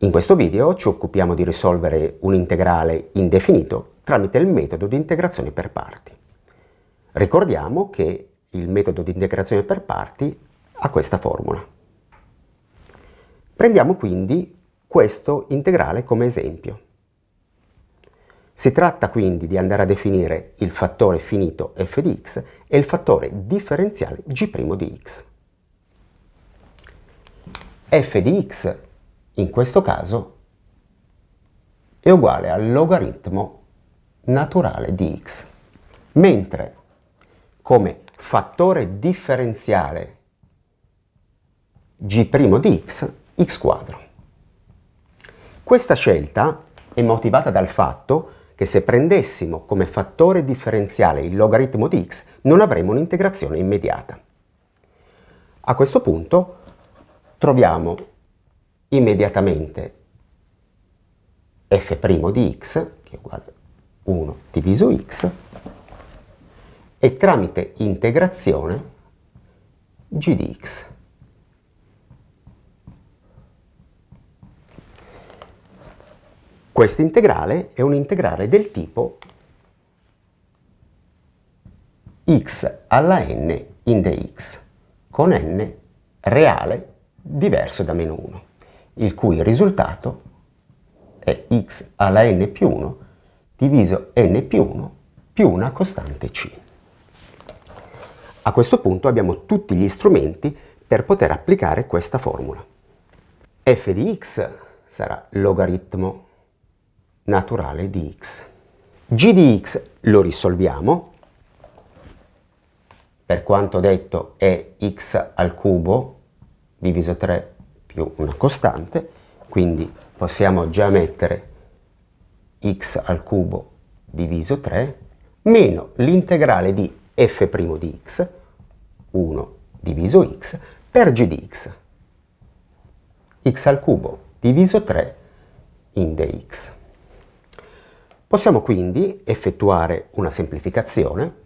In questo video ci occupiamo di risolvere un integrale indefinito tramite il metodo di integrazione per parti. Ricordiamo che il metodo di integrazione per parti ha questa formula. Prendiamo quindi questo integrale come esempio. Si tratta quindi di andare a definire il fattore finito f di x e il fattore differenziale g' di x. f di x in questo caso è uguale al logaritmo naturale di x, mentre come fattore differenziale g' di x, x quadro. Questa scelta è motivata dal fatto che se prendessimo come fattore differenziale il logaritmo di x non avremo un'integrazione immediata. A questo punto troviamo immediatamente f' di x, che è uguale a 1 diviso x, e tramite integrazione g di x. Questo integrale è un integrale del tipo x alla n in dx, con n reale diverso da meno 1 il cui risultato è x alla n più 1 diviso n più 1 più una costante c. A questo punto abbiamo tutti gli strumenti per poter applicare questa formula. f di x sarà logaritmo naturale di x. g di x lo risolviamo, per quanto detto è x al cubo diviso 3 più una costante, quindi possiamo già mettere x al cubo diviso 3 meno l'integrale di f' di x, 1 diviso x, per g di x, x al cubo diviso 3 in dx. Possiamo quindi effettuare una semplificazione.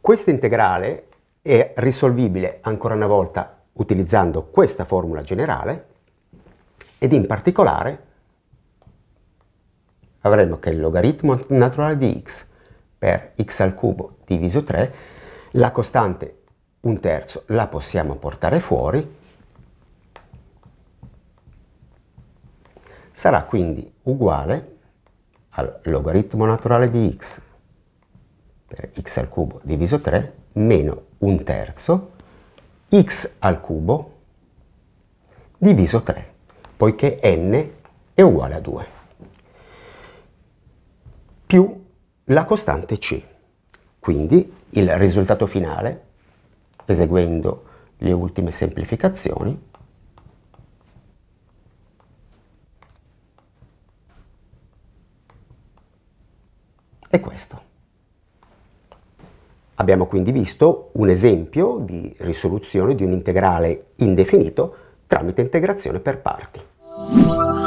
Questa integrale è risolvibile ancora una volta utilizzando questa formula generale ed in particolare avremo che il logaritmo naturale di x per x al cubo diviso 3, la costante un terzo la possiamo portare fuori, sarà quindi uguale al logaritmo naturale di x per x al cubo diviso 3 meno un terzo x al cubo diviso 3, poiché n è uguale a 2, più la costante c. Quindi il risultato finale, eseguendo le ultime semplificazioni, è questo. Abbiamo quindi visto un esempio di risoluzione di un integrale indefinito tramite integrazione per parti.